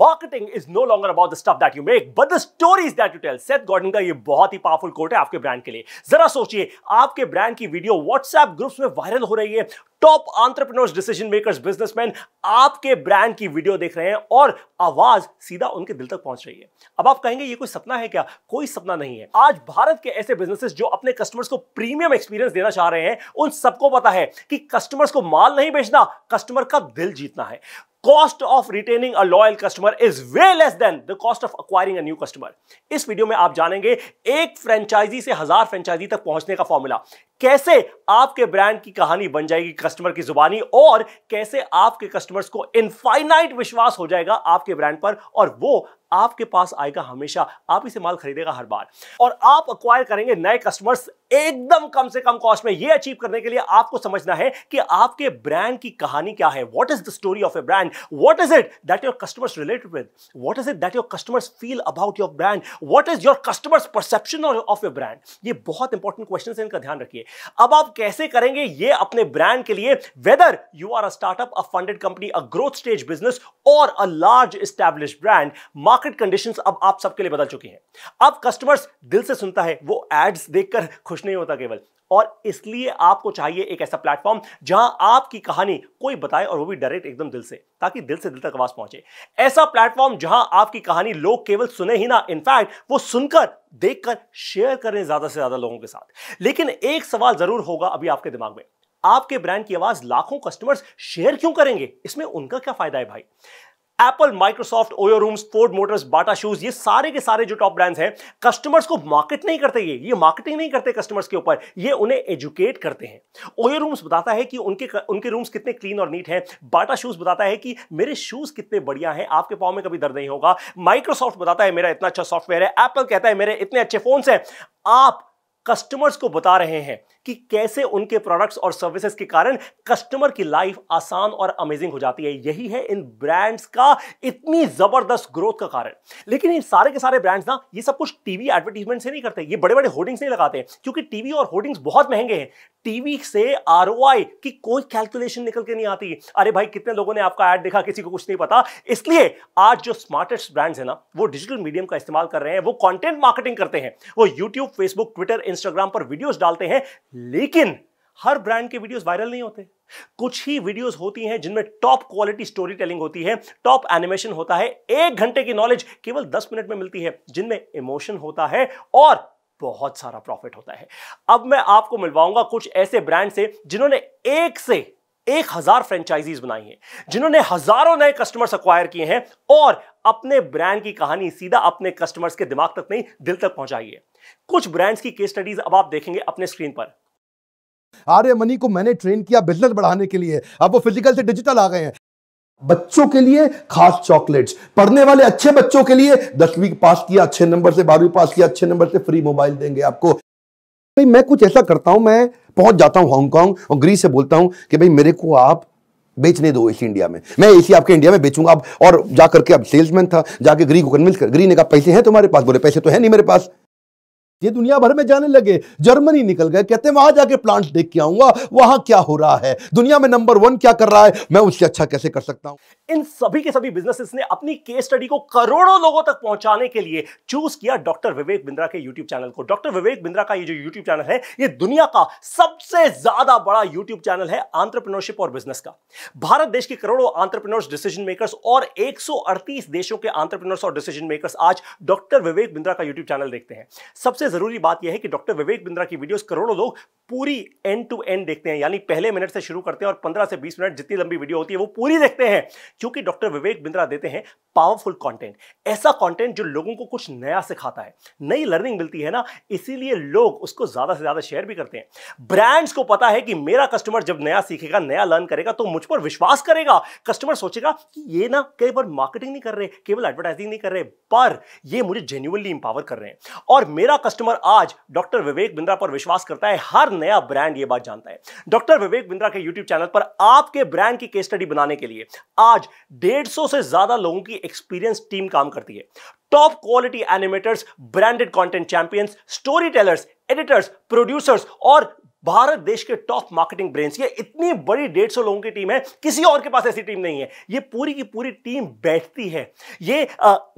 marketing is no longer about the stuff that you make but the stories that you tell Seth Gordon का ये बहुत ही powerful coat है आपके brand के लिए जरा सोचिए आपके ब्रांड की वीडियो व्हाट्सएप ग्रुप्स में वायरल हो रही है top entrepreneurs decision makers businessman आपके ब्रांड की वीडियो देख रहे हैं और आवाज सीधा उनके दिल तक पहुंच रही है अब आप कहेंगे ये कोई सपना है क्या कोई सपना नहीं है आज भारत के ऐसे बिजनेसेस जो अपने कस्टमर्स को प्रीमियम एक्सपीरियंस देना चाह रहे हैं उन सबको पता है कि कस्टमर्स को माल नहीं बेचना कस्टमर का दिल जीतना है cost of retaining a loyal customer is way less than the cost of acquiring a new customer इस वीडियो में आप जानेंगे एक फ्रेंचाइजी से हजार फ्रेंचाइजी तक पहुंचने का फॉर्मूला कैसे आपके ब्रांड की कहानी बन जाएगी कस्टमर की जुबानी और कैसे आपके कस्टमर्स को इनफाइनाइट विश्वास हो जाएगा आपके ब्रांड पर और वो आपके पास आएगा हमेशा आप इसे माल खरीदेगा हर बार और आप अक्वायर करेंगे नए कस्टमर्स एकदम कम से कम कॉस्ट में ये अचीव करने के लिए आपको समझना है कि आपके ब्रांड की कहानी क्या है what is the story of a brand what is it that your customers related with what is it that your customers feel about your brand what is your customers perception of a brand ये बहुत important question है इनका ध्यान रखिए अब आप कैसे करेंगे ये अपने ब्रांड के लिए whether you are a startup a funded company a growth stage business और a large established brand market conditions अब आप सबके लिए बदल चुकी हैं अब कस्टमर्स दिल से सुनता है वो एड्स देखकर खुश नहीं होता केवल और इसलिए आपको चाहिए एक ऐसा प्लेटफॉर्म जहां आपकी कहानी कोई बताए और वो भी डायरेक्ट एकदम दिल से ताकि दिल से दिल तक आवाज पहुंचे ऐसा प्लेटफॉर्म जहां आपकी कहानी लोग केवल सुने ही ना इनफैक्ट वो सुनकर देखकर शेयर करें ज्यादा से ज्यादा लोगों के साथ लेकिन एक सवाल जरूर होगा अभी आपके दिमाग में आपके ब्रांड की आवाज लाखों कस्टमर्स शेयर क्यों करेंगे इसमें उनका क्या फायदा है भाई Apple Microsoft OYO Rooms Ford Motors Bata shoes ये सारे के सारे जो टॉप ब्रांड्स हैं कस्टमर्स को मार्केट नहीं करते ये ये मार्केटिंग नहीं करते कस्टमर्स के ऊपर ये उन्हें एजुकेट करते हैं ओयो रूम्स बताता है कि उनके उनके रूम्स कितने क्लीन और नीट हैं बाटा शूज बताता है कि मेरे शूज कितने बढ़िया हैं आपके पाँव में कभी दर्द नहीं होगा माइक्रोसॉफ्ट बताता है मेरा इतना अच्छा सॉफ्टवेयर है एप्पल कहता है मेरे इतने अच्छे फोन्स हैं आप कस्टमर्स को बता रहे हैं कि कैसे उनके प्रोडक्ट्स और सर्विसेज के कारण कस्टमर की लाइफ आसान और अमेजिंग हो जाती है यही है इन ब्रांड्स का इतनी जबरदस्त ग्रोथ का कारण लेकिन इन सारे के सारे ब्रांड्स ना ये सब कुछ टीवी एडवर्टीजमेंट से नहीं करते ये बड़े बड़े होर्डिंग्स नहीं लगाते क्योंकि टीवी और होर्डिंग्स बहुत महंगे हैं टीवी से आर की कोई कैलकुलेशन निकल के नहीं आती अरे भाई कितने लोगों ने आपका एड देखा किसी को कुछ नहीं पता इसलिए आज जो स्मार्टेस्ट ब्रांड्स है ना वो डिजिटल मीडियम का इस्तेमाल कर रहे हैं वो कॉन्टेंट मार्केटिंग करते हैं वो यूट्यूब फेसबुक ट्विटर इंस्टाग्राम पर वीडियोस डालते हैं लेकिन हर ब्रांड के वीडियोस वायरल नहीं होते कुछ ही वीडियोस होती हैं जिनमें टॉप क्वालिटी स्टोरी टेलिंग होती है टॉप एनिमेशन होता है एक घंटे की नॉलेज केवल दस मिनट में मिलती है जिनमें इमोशन होता है और बहुत सारा प्रॉफिट होता है अब मैं आपको मिलवाऊंगा कुछ ऐसे ब्रांड से जिन्होंने एक से एक हजार फ्रेंचाइजीज बनाई हैं जिन्होंने हजारों नए कस्टमर्स अक्वायर किए हैं और अपने ब्रांड की कहानी सीधा अपने कस्टमर्स के दिमाग तक नहीं दिल तक पहुंचाइए कुछ ब्रांड्स की केस स्टडीज अब आप देखेंगे अपने स्क्रीन पर आर्य मनी को मैंने ट्रेन किया बिजनेस बढ़ाने के लिए अब वो फिजिकल से डिजिटल आ गए हैं बच्चों के लिए खास चॉकलेट्स पढ़ने वाले अच्छे बच्चों के लिए दसवीं पास किया अच्छे नंबर से बारहवीं पास किया अच्छे नंबर से फ्री मोबाइल देंगे आपको भाई मैं कुछ ऐसा करता हूं मैं पहुंच जाता हूं हांगकांग और ग्रीस से बोलता हूं कि भाई मेरे को आप बेचने दो इसी इंडिया में मैं इसी आपके इंडिया में बेचूंगा आप और जा करके अब सेल्समैन था जाके ग्री को कन्विंस कर ग्री ने कहा पैसे हैं तुम्हारे पास बोले पैसे तो है नहीं मेरे पास ये दुनिया भर में जाने लगे जर्मनी निकल गए कहते हैं वहां जाके प्लांट देख के आऊंगा वहां क्या हो रहा है दुनिया में नंबर वन क्या कर रहा है मैं उससे अच्छा कैसे कर सकता हूं इन सभी के सभी बिजनेसेस ने अपनी केस स्टडी को करोड़ों लोगों तक पहुंचाने के लिए चूज किया डॉक्टर विवेक बिंद्रा के यूट्यूब चैनल को डॉक्टर विवेक बिंद्रा का ये जो यूट्यूब चैनल है ये दुनिया का सबसे ज्यादा बड़ा यूट्यूब चैनल है आंट्रप्रनोरशिप और बिजनेस का भारत देश के करोड़ों आंट्रप्रनोर्स डिसीजन मेकर्स और एक देशों के आंट्रप्रनोर्स और डिसीजन मेकर्स आज डॉक्टर विवेक बिंद्रा का यूट्यूब चैनल देखते हैं सबसे ज़रूरी बात यह है कि डॉक्टर विवेक बिंद्रा की वीडियोस करोड़ों लोग पूरी एंड टू एंड देखते हैं यानी पहले मिनट से शुरू करते हैं और 15 से 20 मिनट जितनी लंबी वीडियो होती है वो पूरी देखते हैं क्योंकि डॉक्टर विवेक बिंद्रा देते हैं पावरफुल कॉन्टेंट ऐसा कॉन्टेंट जो लोगों को कुछ नया सिखाता है नई लर्निंग मिलती है ना इसीलिए लोग उसको ज़्यादा से ज़्यादा शेयर भी करते हैं ब्रांड्स को पता है कि मेरा कस्टमर जब नया सीखेगा नया लर्न करेगा तो मुझ पर विश्वास करेगा कस्टमर सोचेगा कि ये ना कई बार मार्केटिंग नहीं कर रहे केवल एडवर्टाइजिंग नहीं कर रहे पर ये मुझे जेन्यूनली इंपावर कर रहे हैं और मेरा कस्टमर कस्टमर आज डॉक्टर विवेक बिंद्रा पर विश्वास करता है हर नया ब्रांड ये बात जानता है डॉक्टर विवेक बिंद्रा के यूट्यूब चैनल पर आपके ब्रांड की केस स्टडी बनाने के लिए आज डेढ़ सौ से ज्यादा लोगों की एक्सपीरियंस टीम काम करती है top quality animators branded content champions storytellers editors producers और भारत देश के टॉप मार्केटिंग ब्रेन ये इतनी बड़ी डेढ़ सौ लोगों की टीम है किसी और के पास ऐसी टीम नहीं है ये पूरी की पूरी टीम बैठती है ये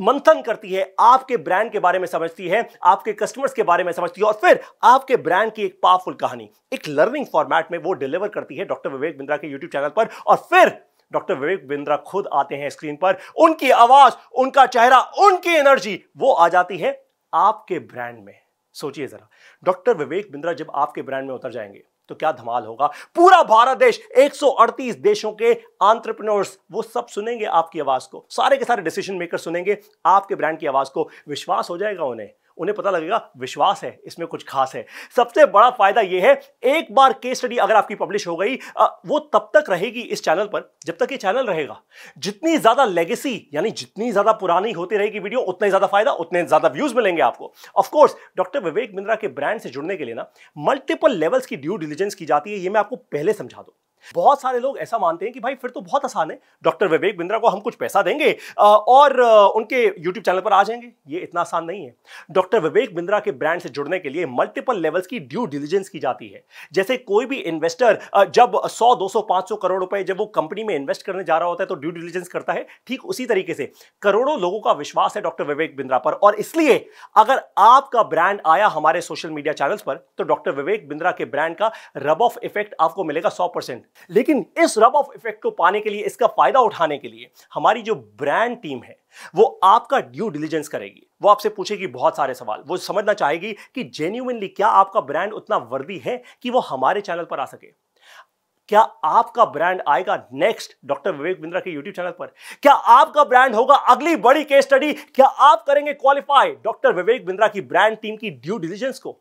मंथन करती है आपके ब्रांड के बारे में समझती है आपके कस्टमर्स के बारे में समझती है और फिर आपके ब्रांड की एक पावरफुल कहानी एक लर्निंग फॉर्मेट में वो डिलीवर करती है डॉक्टर विवेक बिंद्रा के यूट्यूब चैनल पर और फिर डॉक्टर विवेक बिंद्रा खुद आते हैं स्क्रीन पर उनकी आवाज उनका चेहरा उनकी एनर्जी वो आ जाती है आपके ब्रांड में सोचिए जरा डॉक्टर विवेक बिंद्रा जब आपके ब्रांड में उतर जाएंगे तो क्या धमाल होगा पूरा भारत देश 138 देशों के आंट्रप्रनोर्स वो सब सुनेंगे आपकी आवाज को सारे के सारे डिसीजन मेकर सुनेंगे आपके ब्रांड की आवाज को विश्वास हो जाएगा उन्हें उन्हें पता लगेगा विश्वास है इसमें कुछ खास है सबसे बड़ा फायदा यह है एक बार केस स्टडी अगर आपकी पब्लिश हो गई वो तब तक रहेगी इस चैनल पर जब तक ये चैनल रहेगा जितनी ज्यादा लेगेसी यानी जितनी ज्यादा पुरानी होती रहेगी वीडियो उतना ही ज्यादा फायदा उतने ज्यादा व्यूज मिलेंगे आपको ऑफकोर्स डॉक्टर विवेक मिंद्रा के ब्रांड से जुड़ने के लिए ना मल्टीपल लेवल्स की ड्यू डिलीजेंस की जाती है ये मैं आपको पहले समझा दू बहुत सारे लोग ऐसा मानते हैं कि भाई फिर तो बहुत आसान है डॉक्टर विवेक बिंद्रा को हम कुछ पैसा देंगे और उनके यूट्यूब चैनल पर आ जाएंगे ये इतना आसान नहीं है डॉक्टर विवेक बिंद्रा के ब्रांड से जुड़ने के लिए मल्टीपल लेवल्स की ड्यू डिलीजेंस की जाती है जैसे कोई भी इन्वेस्टर जब सौ दो सौ पांच सौ करोड़ रुपए जब वो कंपनी में इन्वेस्ट करने जा रहा होता है तो ड्यू डिलीजेंस करता है ठीक उसी तरीके से करोड़ों लोगों का विश्वास है डॉक्टर विवेक बिंद्रा पर और इसलिए अगर आपका ब्रांड आया हमारे सोशल मीडिया चैनल्स पर तो डॉक्टर विवेक बिंद्रा के ब्रांड का रब ऑफ इफेक्ट आपको मिलेगा सौ परसेंट लेकिन इस रब ऑफ इफेक्ट को पाने के लिए इसका फायदा उठाने के लिए हमारी जो ब्रांड टीम है वो आपका ड्यू डिलीजेंस करेगी वो आपसे पूछेगी बहुत सारे सवाल वो समझना चाहेगी कि जेन्यूनली क्या आपका ब्रांड उतना वर्दी है कि वो हमारे चैनल पर आ सके क्या आपका ब्रांड आएगा नेक्स्ट डॉक्टर विवेक बिंद्रा के यूट्यूब चैनल पर क्या आपका ब्रांड होगा अगली बड़ी केस स्टडी क्या आप करेंगे क्वालिफाई डॉक्टर विवेक बिंद्रा की ब्रांड टीम की ड्यू डिलीजेंस को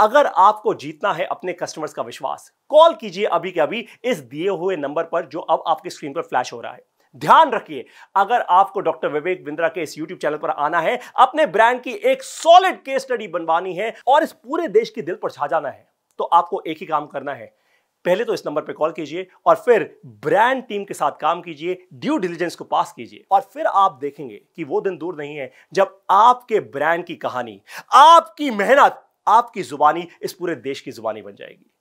अगर आपको जीतना है अपने कस्टमर्स का विश्वास कॉल कीजिए अभी के अभी इस दिए हुए नंबर पर जो अब आपकी स्क्रीन पर फ्लैश हो रहा है ध्यान रखिए अगर आपको डॉक्टर विवेक बिंद्रा के इस YouTube चैनल पर आना है अपने ब्रांड की एक सॉलिड केस स्टडी बनवानी है और इस पूरे देश के दिल पर छा जाना है तो आपको एक ही काम करना है पहले तो इस नंबर पर कॉल कीजिए और फिर ब्रांड टीम के साथ काम कीजिए ड्यू डिलीजेंस को पास कीजिए और फिर आप देखेंगे कि वो दिन दूर नहीं है जब आपके ब्रांड की कहानी आपकी मेहनत आपकी ज़ुबानी इस पूरे देश की ज़ुबानी बन जाएगी